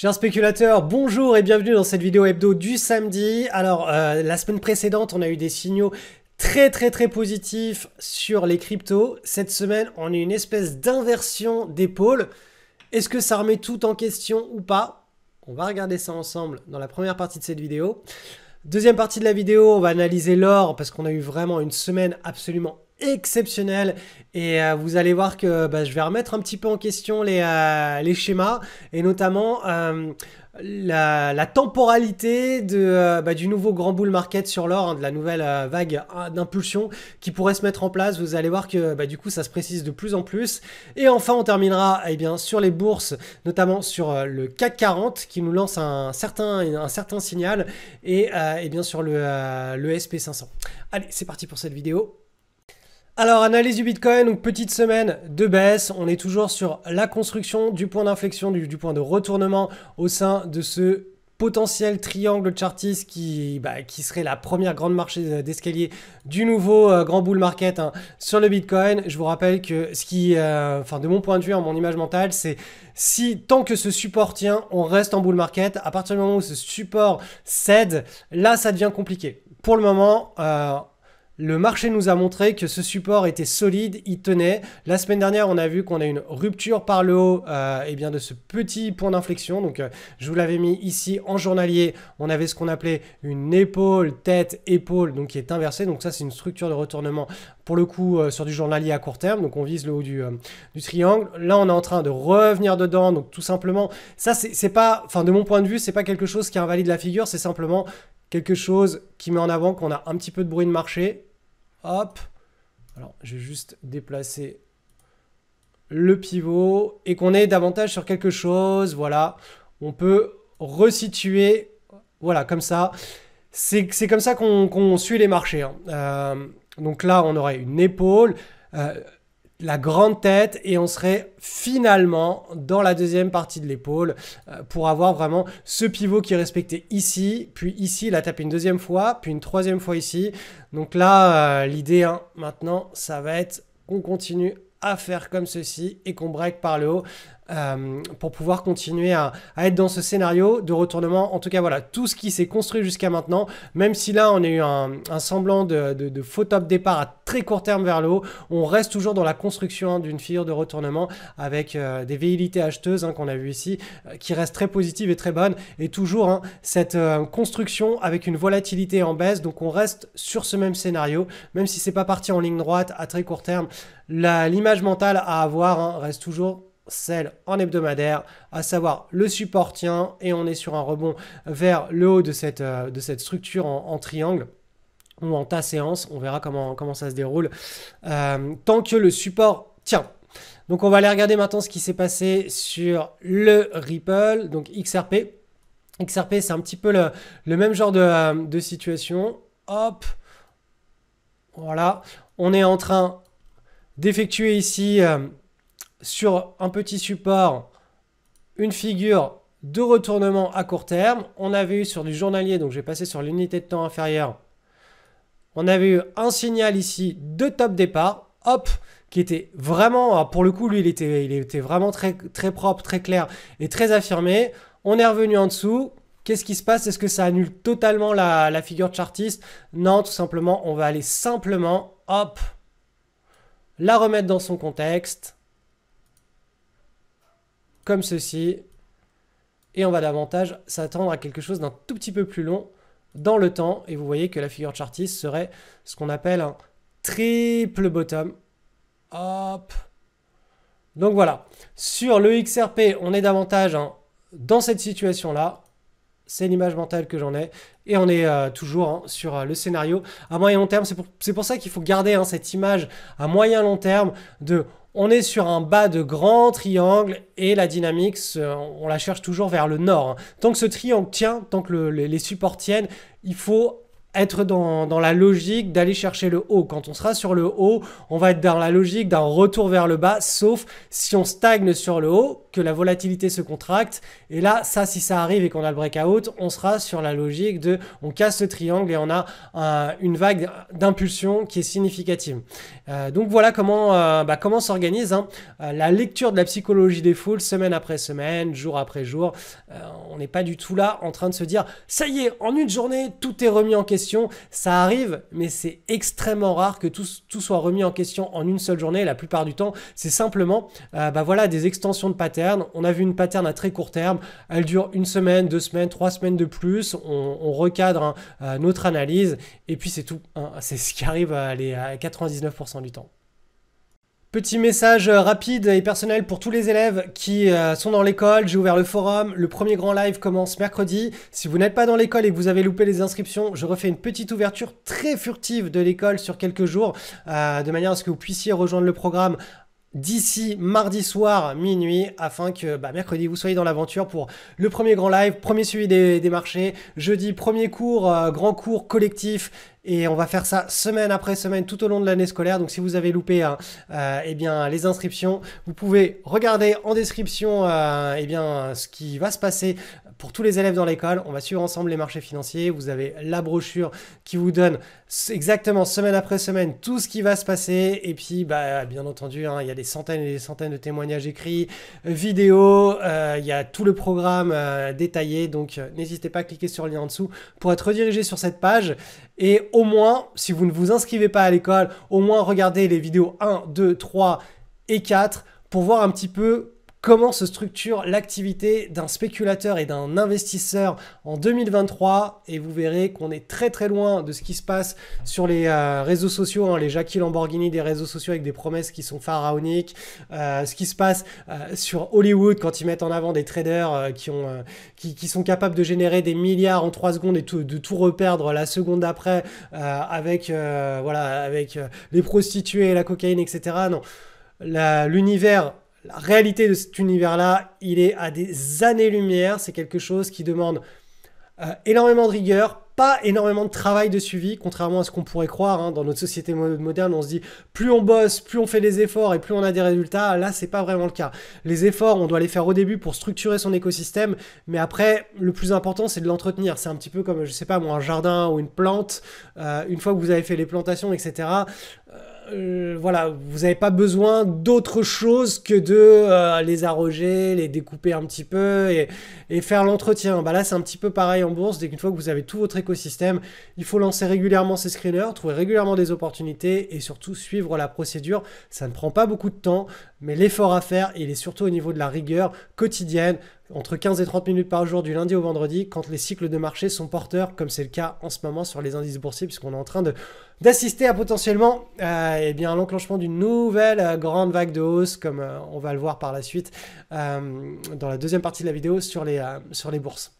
Chers spéculateurs, bonjour et bienvenue dans cette vidéo hebdo du samedi. Alors, euh, la semaine précédente, on a eu des signaux très très très positifs sur les cryptos. Cette semaine, on a une espèce d'inversion d'épaule. Est-ce que ça remet tout en question ou pas On va regarder ça ensemble dans la première partie de cette vidéo. Deuxième partie de la vidéo, on va analyser l'or parce qu'on a eu vraiment une semaine absolument exceptionnel et euh, vous allez voir que bah, je vais remettre un petit peu en question les, euh, schémas et notamment euh, la, temporalité de, bah, du nouveau grand bull market sur l'or, hein, de la nouvelle vague d'impulsion qui pourrait se mettre en place. Vous allez voir que bah, du coup ça se précise de plus en plus. Et enfin on terminera eh bien, sur les bourses, notamment sur le CAC 40 qui nous lance un certain, un certain signal et bien, sur le, le SP500. Allez c'est parti pour cette vidéo. Alors, analyse du Bitcoin, donc petite semaine de baisse. On est toujours sur la construction du point d'inflexion, du, point de retournement au sein de ce potentiel triangle chartiste qui, bah, qui serait la première grande marche d'escalier du nouveau euh, grand bull market hein, sur le Bitcoin. Je vous rappelle que ce qui, euh, enfin de mon point de vue, en hein, mon image mentale, c'est si tant que ce support tient, on reste en bull market. À partir du moment où ce support cède, là, ça devient compliqué. Pour le moment, euh, le marché nous a montré que ce support était solide, il tenait. La semaine dernière, on a vu qu'on a une rupture par le haut euh, bien de ce petit point d'inflexion. Donc, euh, je vous l'avais mis ici en journalier. On avait ce qu'on appelait une épaule, tête, épaule, donc qui est inversée. Donc ça, c'est une structure de retournement pour le coup euh, sur du journalier à court terme. Donc on vise le haut du, du triangle. Là, on est en train de revenir dedans. Donc tout simplement, ça, c'est pas, enfin de mon point de vue, c'est pas quelque chose qui invalide la figure. C'est simplement quelque chose qui met en avant qu'on a un petit peu de bruit de marché Hop. Alors, je vais juste déplacer le pivot et qu'on est davantage sur quelque chose. Voilà, on peut resituer. Voilà, comme ça. C'est comme ça qu'on suit les marchés. Hein. Euh, donc là, on aurait une épaule. Euh, la grande tête et on serait finalement dans la deuxième partie de l'épaule euh, pour avoir vraiment ce pivot qui est respecté ici, puis ici, la tape une deuxième fois, puis une troisième fois ici. Donc là, euh, l'idée hein, maintenant, ça va être qu'on continue à faire comme ceci et qu'on break par le haut euh, pour pouvoir continuer à, être dans ce scénario de retournement. En tout cas, voilà, tout ce qui s'est construit jusqu'à maintenant, même si là, on a eu un, semblant de, faux top départ à très court terme vers le haut. On reste toujours dans la construction d'une figure de retournement avec euh, des véhilités acheteuses hein, qu'on a vu ici, euh, qui reste très positive et très bonne Et toujours hein, cette euh, construction avec une volatilité en baisse. Donc on reste sur ce même scénario, même si c'est pas parti en ligne droite à très court terme. L'image mentale à avoir hein, reste toujours celle en hebdomadaire, à savoir le support tient et on est sur un rebond vers le haut de cette, de cette structure en triangle ou en ta séance. On verra comment, comment ça se déroule. Euh, tant que le support tient. Donc on va aller regarder maintenant ce qui s'est passé sur le Ripple, donc XRP. XRP, c'est un petit peu le, le même genre euh, de, situation. Hop, voilà. On est en train d'effectuer ici euh, sur un petit support une figure de retournement à court terme. On avait eu sur du journalier, donc j'ai passé sur l'unité de temps inférieure on avait eu un signal ici de top départ, hop, qui était vraiment, ah, pour le coup, lui, il était, vraiment très, propre, très clair et très affirmé. On est revenu en dessous. Qu'est-ce qui se passe Est-ce que ça annule totalement la, la figure chartiste Non, tout simplement, on va aller simplement, hop, la remettre dans son contexte. Comme ceci. Et on va davantage s'attendre à quelque chose d'un tout petit peu plus long dans le temps. Et vous voyez que la figure chartiste serait ce qu'on appelle un triple bottom. Hop. Donc voilà. Sur le XRP, on est davantage hein, dans cette situation-là. C'est l'image mentale que j'en ai. Et on est euh, toujours hein, sur euh, le scénario à moyen long terme. C'est pour, ça qu'il faut garder hein, cette image à moyen long terme de on est sur un bas de grand triangle et la dynamique, on la cherche toujours vers le nord. Hein. Tant que ce triangle tient, tant que les supports tiennent, il faut être dans, la logique d'aller chercher le haut. Quand on sera sur le haut, on va être dans la logique d'un retour vers le bas, sauf si on stagne sur le haut, que la volatilité se contracte. Et là, ça, si ça arrive et qu'on a le breakout, on sera sur la logique de on casse le triangle et on a une vague d'impulsion qui est significative. Euh, donc voilà comment, euh, bah, comment s'organise hein, euh, la lecture de la psychologie des foules semaine après semaine, jour après jour. on n'est pas du tout là en train de se dire ça y est, en une journée, tout est remis en question ça arrive, mais c'est extrêmement rare que tout, soit remis en question en une seule journée. La plupart du temps, c'est simplement euh, bah voilà, des extensions de pattern. On a vu une pattern à très court terme. Elle dure une semaine, deux semaines, trois semaines de plus. On, recadre hein, euh, notre analyse. Et puis c'est tout. Hein. C'est ce qui arrive euh, à, à 99% du temps. Petit message euh, rapide et personnel pour tous les élèves qui euh, sont dans l'école. J'ai ouvert le forum. Le premier grand live commence mercredi. Si vous n'êtes pas dans l'école et que vous avez loupé les inscriptions, je refais une petite ouverture très furtive de l'école sur quelques jours, euh, de manière à ce que vous puissiez rejoindre le programme d'ici mardi soir minuit afin que bah, mercredi vous soyez dans l'aventure pour le premier grand live, premier suivi des, marchés, jeudi premier cours, euh, grand cours collectif et on va faire ça semaine après semaine tout au long de l'année scolaire. Donc si vous avez loupé euh, eh bien, les inscriptions, vous pouvez regarder en description euh, eh bien, ce qui va se passer pour tous les élèves dans l'école. On va suivre ensemble les marchés financiers. Vous avez la brochure qui vous donne exactement semaine après semaine tout ce qui va se passer. Et puis, bah, bien entendu, hein, il y a des centaines et des centaines de témoignages écrits, vidéos, euh, il y a tout le programme euh, détaillé. Donc, euh, n'hésitez pas à cliquer sur le lien en dessous pour être redirigé sur cette page. Et au moins, si vous ne vous inscrivez pas à l'école, au moins regardez les vidéos 1, 2, 3 et 4 pour voir un petit peu comment se structure l'activité d'un spéculateur et d'un investisseur en 2023 et vous verrez qu'on est très très loin de ce qui se passe sur les euh, réseaux sociaux, hein, les Jackie Lamborghini des réseaux sociaux avec des promesses qui sont pharaoniques, euh, ce qui se passe euh, sur Hollywood quand ils mettent en avant des traders qui, sont capables de générer des milliards en 3 secondes et de tout reperdre la seconde d'après avec, voilà, avec les prostituées, la cocaïne, etc. Non, l'univers la réalité de cet univers-là, il est à des années-lumière. C'est quelque chose qui demande euh, énormément de rigueur, pas énormément de travail de suivi, contrairement à ce qu'on pourrait croire. Hein. dans notre société moderne, on se dit plus on bosse, plus on fait des efforts et plus on a des résultats. Là, c'est pas vraiment le cas. Les efforts, on doit les faire au début pour structurer son écosystème, mais après, le plus important, c'est de l'entretenir. C'est un petit peu comme, je sais pas, moi, un jardin ou une plante. Euh, une fois que vous avez fait les plantations, etc., euh, voilà, vous n'avez pas besoin d'autre chose que de euh, les arroger, les découper un petit peu et, et faire l'entretien. Bah là, c'est un petit peu pareil en bourse. Dès qu'une fois que vous avez tout votre écosystème, il faut lancer régulièrement ces screeners, trouver régulièrement des opportunités et surtout suivre la procédure. Ça ne prend pas beaucoup de temps, mais l'effort à faire, il est surtout au niveau de la rigueur quotidienne entre 15 et 30 minutes par jour du lundi au vendredi quand les cycles de marché sont porteurs, comme c'est le cas en ce moment sur les indices boursiers, puisqu'on est en train d'assister à potentiellement euh, eh bien, l'enclenchement d'une nouvelle euh, grande vague de hausse, comme euh, on va le voir par la suite dans la deuxième partie de la vidéo sur les, sur les bourses.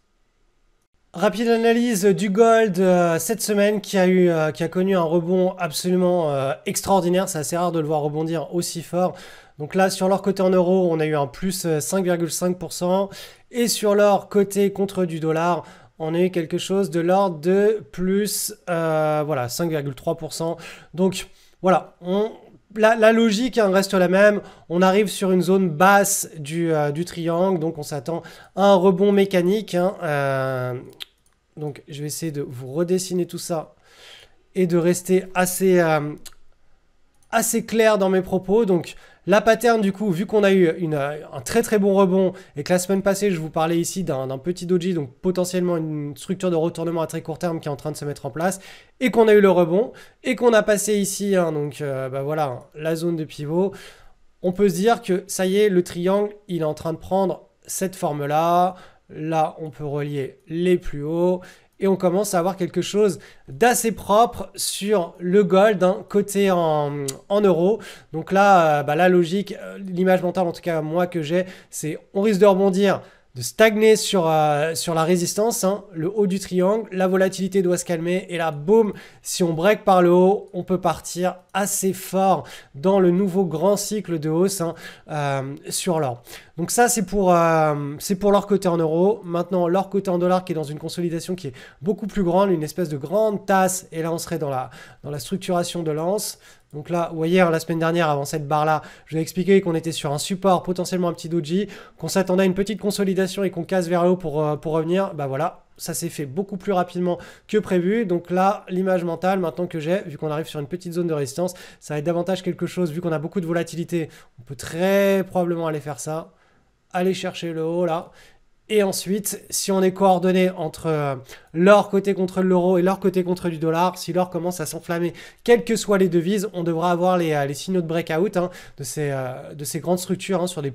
Rapide analyse du gold euh, cette semaine qui a, eu, euh, qui a connu un rebond absolument euh, extraordinaire. C'est assez rare de le voir rebondir aussi fort. Donc là, sur leur côté en euros, on a eu un plus 5,5%. Et sur leur côté contre du dollar, on a eu quelque chose de l'ordre de plus voilà, 5,3%. Donc voilà, la, logique hein, reste la même. On arrive sur une zone basse du, du triangle, donc on s'attend à un rebond mécanique. Hein, donc je vais essayer de vous redessiner tout ça et de rester assez, euh, assez clair dans mes propos. Donc la pattern du coup, vu qu'on a eu euh, un très très bon rebond et que la semaine passée je vous parlais ici d'un petit doji, donc potentiellement une structure de retournement à très court terme qui est en train de se mettre en place, et qu'on a eu le rebond, et qu'on a passé ici, hein, donc euh, bah voilà, la zone de pivot, on peut se dire que ça y est, le triangle il est en train de prendre cette forme-là, Là, on peut relier les plus hauts et on commence à avoir quelque chose d'assez propre sur le gold hein, côté en, euros. Donc là, euh, bah, la logique, euh, l'image mentale en tout cas moi que j'ai, c'est on risque de rebondir de stagner sur, euh, la résistance, hein. le haut du triangle, la volatilité doit se calmer, et là, boum, si on break par le haut, on peut partir assez fort dans le nouveau grand cycle de hausse hein, euh, sur l'or. Donc ça, c'est pour, leur pour l'or coté en euros. Maintenant, l'or côté en dollars qui est dans une consolidation qui est beaucoup plus grande, une espèce de grande tasse, et là, on serait dans la, dans la structuration de lance donc là, ou hier, la semaine dernière, avant cette barre-là, je vous ai expliqué qu'on était sur un support, potentiellement un petit doji, qu'on s'attendait à une petite consolidation et qu'on casse vers le haut pour, euh, pour revenir. Bah voilà, ça s'est fait beaucoup plus rapidement que prévu. Donc là, l'image mentale, maintenant que j'ai, vu qu'on arrive sur une petite zone de résistance, ça va être davantage quelque chose, vu qu'on a beaucoup de volatilité, on peut très probablement aller faire ça, aller chercher le haut là, et ensuite, si on est coordonné entre euh, l'or côté contre l'euro et l'or côté contre du dollar, si l'or commence à s'enflammer, quelles que soient les devises, on devra avoir les, euh, signaux de breakout hein, euh, de, ces, grandes structures hein, sur des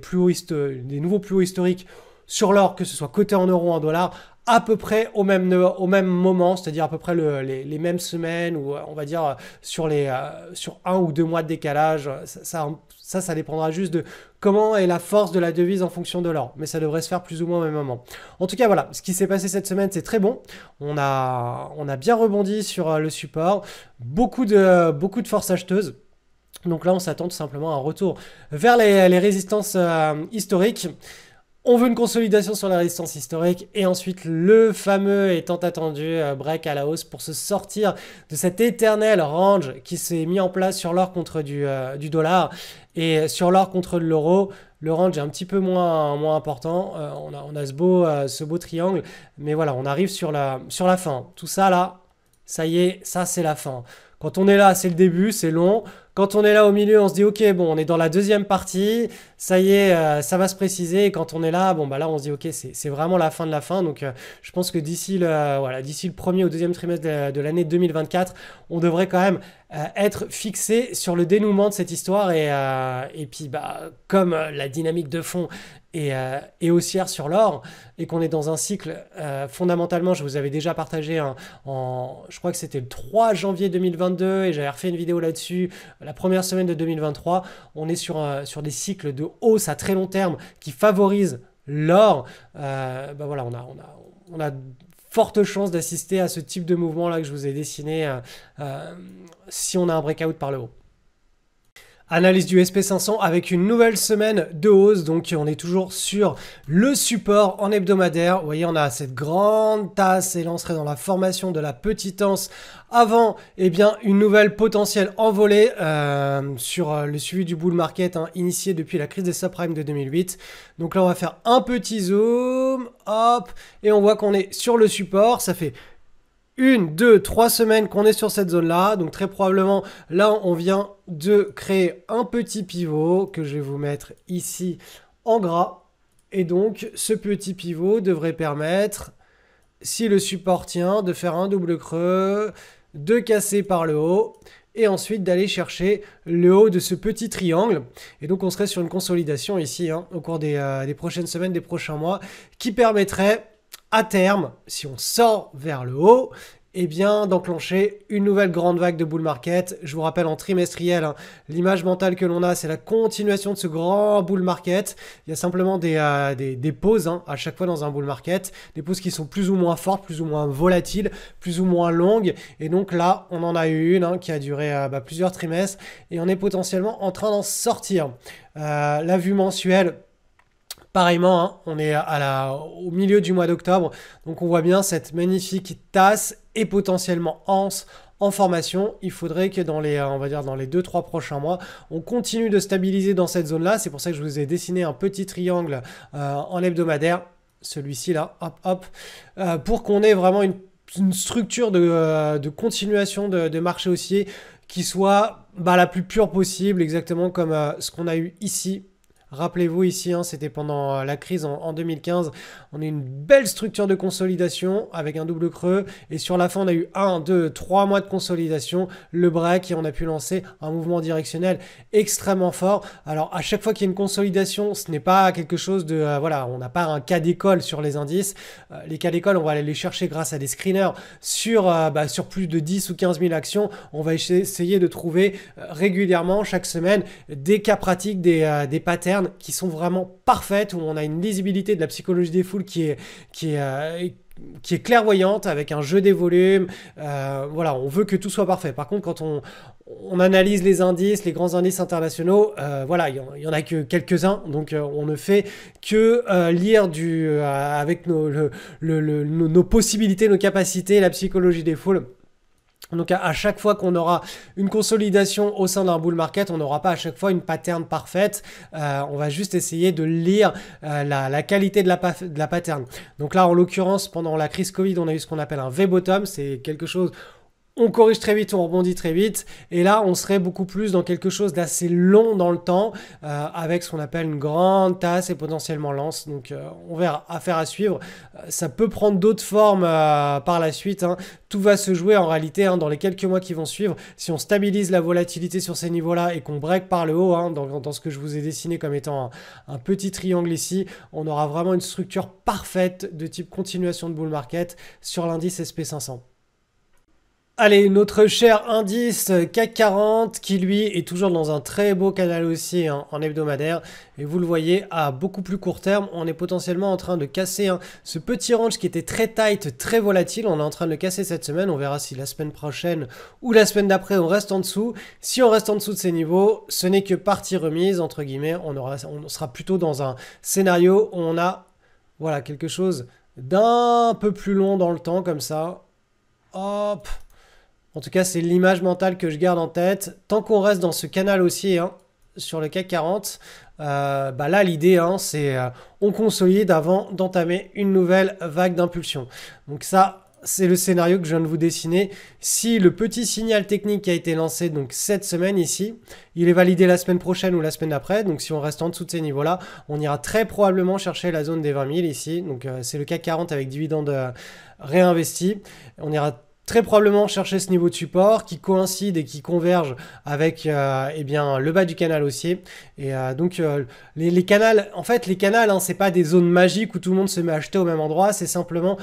nouveaux plus hauts historiques sur l'or, que ce soit coté en euros, ou en dollars, à peu près au même, au même moment, c'est-à-dire à peu près les, mêmes semaines, ou euh, on va dire euh, sur, les, euh, sur un ou deux mois de décalage. Ça ça, ça, dépendra juste de comment est la force de la devise en fonction de l'or, mais ça devrait se faire plus ou moins au même moment. En tout cas, voilà, ce qui s'est passé cette semaine, c'est très bon. On a, on a bien rebondi sur le support, beaucoup de, beaucoup de force acheteuse. Donc là, on s'attend tout simplement à un retour vers les, résistances historiques. On veut une consolidation sur la résistance historique et ensuite le fameux et tant attendu euh, break à la hausse pour se sortir de cet éternel range qui s'est mis en place sur l'or contre du, euh, dollar et sur l'or contre de l'euro. Le range est un petit peu moins, moins important. Euh, on, a, ce beau, ce beau triangle. Mais voilà, on arrive sur la, sur la fin. Tout ça là, ça y est, ça c'est la fin. Quand on est là, c'est le début, c'est long. Quand on est là au milieu, on se dit, ok, bon, on est dans la deuxième partie, ça y est, euh, ça va se préciser. quand on est là, bon, bah là, on se dit, ok, c'est vraiment la fin de la fin. Donc, euh, je pense que d'ici le, voilà, d'ici le premier ou deuxième trimestre de, l'année 2024, on devrait quand même euh, être fixé sur le dénouement de cette histoire. Et, puis, bah, comme la dynamique de fond euh, et, haussière sur l'or et qu'on est dans un cycle euh, fondamentalement, je vous avais déjà partagé en, je crois que c'était le 3 janvier 2022 et j'avais refait une vidéo là-dessus, la première semaine de 2023, on est sur, euh, sur des cycles de hausse à très long terme qui favorisent l'or. ben voilà, on a, on a, on a forte chance d'assister à ce type de mouvement là que je vous ai dessiné si on a un breakout par le haut. Analyse du SP500 avec une nouvelle semaine de hausse, donc on est toujours sur le support en hebdomadaire. Vous voyez, on a cette grande tasse et là serait dans la formation de la petite anse avant eh bien, une nouvelle potentielle envolée euh, sur euh, le suivi du bull market hein, initié depuis la crise des subprimes de 2008. Donc là on va faire un petit zoom, hop, et on voit qu'on est sur le support, ça fait une, deux, trois semaines qu'on est sur cette zone-là. Donc très probablement, là, on vient de créer un petit pivot que je vais vous mettre ici en gras. Et donc, ce petit pivot devrait permettre, si le support tient, de faire un double creux, de casser par le haut et ensuite d'aller chercher le haut de ce petit triangle. Et donc on serait sur une consolidation ici hein, au cours euh, des prochaines semaines, des prochains mois, qui permettrait à terme, si on sort vers le haut, eh bien, d'enclencher une nouvelle grande vague de bull market. Je vous rappelle en trimestriel, hein, l'image mentale que l'on a, c'est la continuation de ce grand bull market. Il y a simplement des, euh, des, pauses hein, à chaque fois dans un bull market, des pauses qui sont plus ou moins fortes, plus ou moins volatiles, plus ou moins longues. Et donc là, on en a eu une hein, qui a duré euh, bah, plusieurs trimestres et on est potentiellement en train d'en sortir. Euh, la vue mensuelle Pareillement, hein, on est à la, au milieu du mois d'octobre, donc on voit bien cette magnifique tasse et potentiellement anse en formation, il faudrait que dans les, on va dire dans les 2-3 prochains mois, on continue de stabiliser dans cette zone-là. C'est pour ça que je vous ai dessiné un petit triangle euh, en hebdomadaire, celui-ci là, hop hop, euh, pour qu'on ait vraiment une, structure de, euh, continuation de, marché haussier qui soit bah, la plus pure possible, exactement comme ce qu'on a eu ici Rappelez-vous ici, hein, c'était pendant euh, la crise en, 2015. On a une belle structure de consolidation avec un double creux. Et sur la fin, on a eu 1, 2, 3 mois de consolidation, le break, et on a pu lancer un mouvement directionnel extrêmement fort. Alors à chaque fois qu'il y a une consolidation, ce n'est pas quelque chose de... Euh, voilà, on n'a pas un cas d'école sur les indices. Euh, les cas d'école, on va aller les chercher grâce à des screeners sur, bah, sur plus de 10 ou 15 000 actions. On va essayer de trouver régulièrement, chaque semaine, des cas pratiques, des patterns qui sont vraiment parfaites, où on a une lisibilité de la psychologie des foules qui est, qui est, euh, qui est clairvoyante, avec un jeu des volumes. Euh, voilà, on veut que tout soit parfait. Par contre, quand on, on analyse les indices, les grands indices internationaux, euh, voilà, il y, en a que quelques-uns, donc on ne fait que lire du, avec nos possibilités, nos capacités, la psychologie des foules. Donc à, chaque fois qu'on aura une consolidation au sein d'un bull market, on n'aura pas à chaque fois une pattern parfaite. Euh, on va juste essayer de lire euh, la, qualité de la, de la pattern. Donc là, en l'occurrence, pendant la crise Covid, on a eu ce qu'on appelle un V-bottom. C'est quelque chose on corrige très vite, on rebondit très vite, et là on serait beaucoup plus dans quelque chose d'assez long dans le temps, euh, avec ce qu'on appelle une grande tasse et potentiellement lance. Donc euh, on verra, affaire à suivre. Euh, ça peut prendre d'autres formes par la suite. Hein. Tout va se jouer en réalité hein, dans les quelques mois qui vont suivre. Si on stabilise la volatilité sur ces niveaux-là et qu'on break par le haut, hein, dans, ce que je vous ai dessiné comme étant un, petit triangle ici, on aura vraiment une structure parfaite de type continuation de bull market sur l'indice SP500. Allez, notre cher indice CAC 40 qui lui est toujours dans un très beau canal aussi hein, en hebdomadaire et vous le voyez à beaucoup plus court terme on est potentiellement en train de casser hein, ce petit range qui était très tight, très volatile, on est en train de le casser cette semaine, on verra si la semaine prochaine ou la semaine d'après on reste en dessous. Si on reste en dessous de ces niveaux, ce n'est que partie remise entre guillemets, on, on sera plutôt dans un scénario où on a voilà quelque chose d'un peu plus long dans le temps comme ça. Hop en tout cas, c'est l'image mentale que je garde en tête. Tant qu'on reste dans ce canal haussier hein, sur le CAC 40, euh, bah là l'idée hein, c'est euh, on consolide avant d'entamer une nouvelle vague d'impulsion. Donc ça c'est le scénario que je viens de vous dessiner. Si le petit signal technique qui a été lancé donc cette semaine ici, il est validé la semaine prochaine ou la semaine d'après, donc si on reste en dessous de ces niveaux-là, on ira très probablement chercher la zone des 20 000 ici. Donc euh, c'est le CAC 40 avec dividendes réinvesti. On ira très probablement chercher ce niveau de support qui coïncide et qui converge avec euh, eh bien, le bas du canal haussier. Et euh, donc euh, les, canals, en fait les canals, hein, c'est pas des zones magiques où tout le monde se met à acheter au même endroit, c'est simplement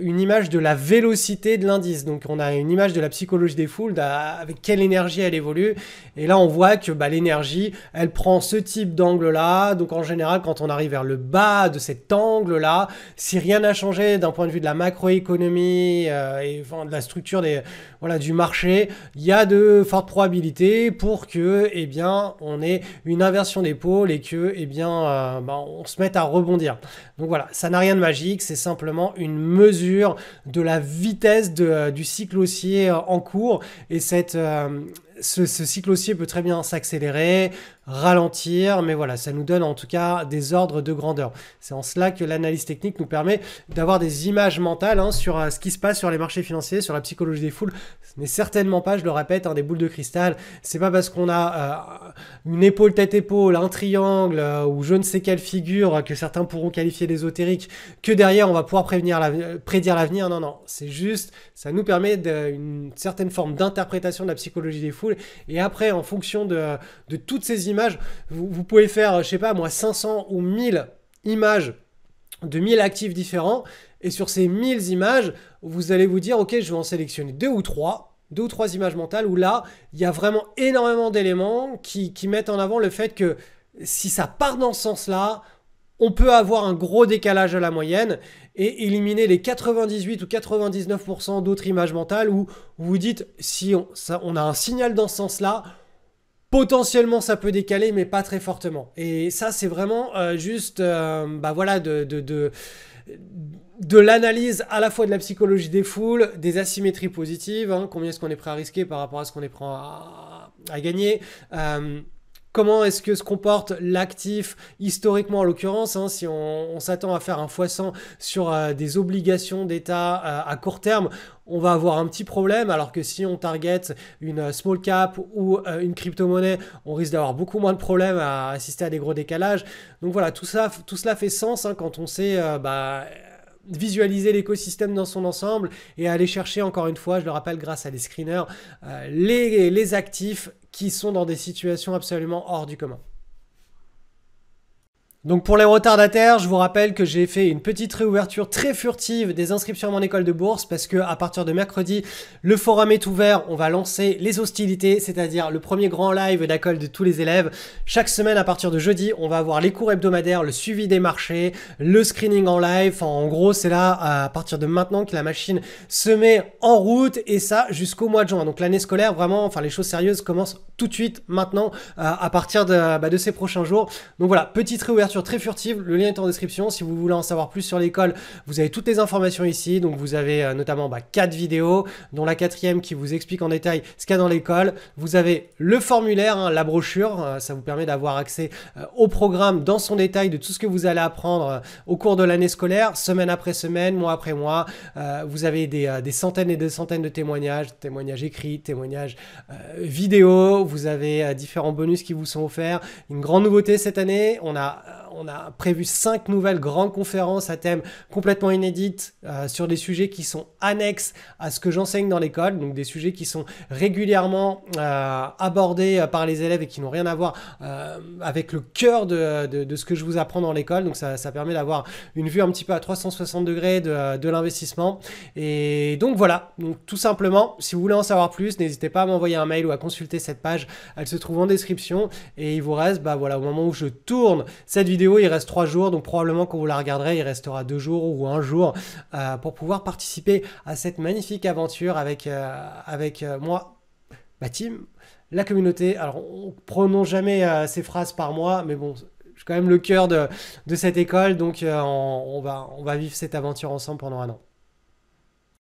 une image de la vélocité de l'indice. Donc on a une image de la psychologie des foules, avec quelle énergie elle évolue. Et là on voit que bah, l'énergie, elle prend ce type d'angle là. Donc en général quand on arrive vers le bas de cet angle là, si rien n'a changé d'un point de vue de la macroéconomie et de la structure des, voilà, du marché, il y a de fortes probabilités pour que eh bien, on ait une inversion d'épaule et que et eh bien, euh, bah, on se mette à rebondir. Donc voilà, ça n'a rien de magique, c'est simplement une mesure de la vitesse de, euh, du cycle haussier euh, en cours et cette... ce, ce, cycle haussier peut très bien s'accélérer, ralentir, mais voilà, ça nous donne en tout cas des ordres de grandeur. C'est en cela que l'analyse technique nous permet d'avoir des images mentales hein, sur euh, ce qui se passe sur les marchés financiers, sur la psychologie des foules. Ce n'est certainement pas, je le répète, des boules de cristal. C'est pas parce qu'on a euh, une épaule tête épaule, un triangle euh, ou je ne sais quelle figure que certains pourront qualifier d'ésotérique que derrière on va pouvoir prévenir la, prédire l'avenir. Non, non, c'est juste, ça nous permet une certaine forme d'interprétation de la psychologie des foules. Et après, en fonction de, de toutes ces images images. Vous, pouvez faire, je sais pas moi, 500 ou 1000 images de 1000 actifs différents. Et sur ces 1000 images, vous allez vous dire, ok, je vais en sélectionner deux ou trois deux ou trois images mentales où là, il y a vraiment énormément d'éléments qui, mettent en avant le fait que si ça part dans ce sens-là, on peut avoir un gros décalage à la moyenne et éliminer les 98 ou 99% d'autres images mentales où vous dites si on a un signal dans ce sens-là, Potentiellement, ça peut décaler, mais pas très fortement. Et ça, c'est vraiment euh, juste, euh, bah voilà, de, de, de, l'analyse à la fois de la psychologie des foules, des asymétries positives, hein, combien est-ce qu'on est prêt à risquer par rapport à ce qu'on est prêt à, gagner. Euh, comment est-ce que se comporte l'actif historiquement en l'occurrence, hein, si on, s'attend à faire un x100 sur euh, des obligations d'État euh, à court terme, on va avoir un petit problème, alors que si on target une euh, small cap ou une crypto-monnaie, on risque d'avoir beaucoup moins de problèmes à assister à des gros décalages. Donc voilà, tout, ça, tout cela fait sens hein, quand on sait... Bah, visualiser l'écosystème dans son ensemble et aller chercher encore une fois, je le rappelle grâce à des screeners, les, les actifs qui sont dans des situations absolument hors du commun. Donc pour les retardataires, je vous rappelle que j'ai fait une petite réouverture très furtive des inscriptions à mon école de bourse parce que à partir de mercredi, le forum est ouvert, on va lancer les hostilités, c'est-à-dire le premier grand live d'accueil de tous les élèves. Chaque semaine à partir de jeudi, on va avoir les cours hebdomadaires, le suivi des marchés, le screening en live. en gros, c'est là à partir de maintenant que la machine se met en route et ça jusqu'au mois de juin. Donc l'année scolaire vraiment, enfin les choses sérieuses commencent tout de suite, maintenant, euh, à partir bah, de, ces prochains jours. Donc voilà, petite réouverture très furtive, le lien est en description. Si vous voulez en savoir plus sur l'école, vous avez toutes les informations ici. Donc vous avez euh, notamment bah, quatre vidéos, dont la quatrième qui vous explique en détail ce qu'il y a dans l'école. Vous avez le formulaire, hein, la brochure, euh, ça vous permet d'avoir accès au programme dans son détail de tout ce que vous allez apprendre au cours de l'année scolaire, semaine après semaine, mois après mois. vous avez des, des, centaines et des centaines de témoignages, témoignages écrits, témoignages vidéo vous avez euh, différents bonus qui vous sont offerts. Une grande nouveauté cette année, on a euh, on a prévu cinq nouvelles grandes conférences à thème complètement inédites euh, sur des sujets qui sont annexes à ce que j'enseigne dans l'école, donc des sujets qui sont régulièrement euh, abordés euh, par les élèves et qui n'ont rien à voir avec le cœur de, ce que je vous apprends dans l'école. Donc ça, permet d'avoir une vue un petit peu à 360 degrés de, de l'investissement. Et donc voilà, donc tout simplement, si vous voulez en savoir plus, n'hésitez pas à m'envoyer un mail ou à consulter cette page. Elle se trouve en description et il vous reste, bah voilà, au moment où je tourne cette vidéo, il reste trois jours, donc probablement quand vous la regarderez, il restera deux jours ou un jour euh, pour pouvoir participer à cette magnifique aventure avec, euh, avec euh, moi, ma team, la communauté. Alors, on, prenons jamais ces phrases par moi, mais bon, je suis quand même le cœur de, cette école, donc on, va, on va vivre cette aventure ensemble pendant un an.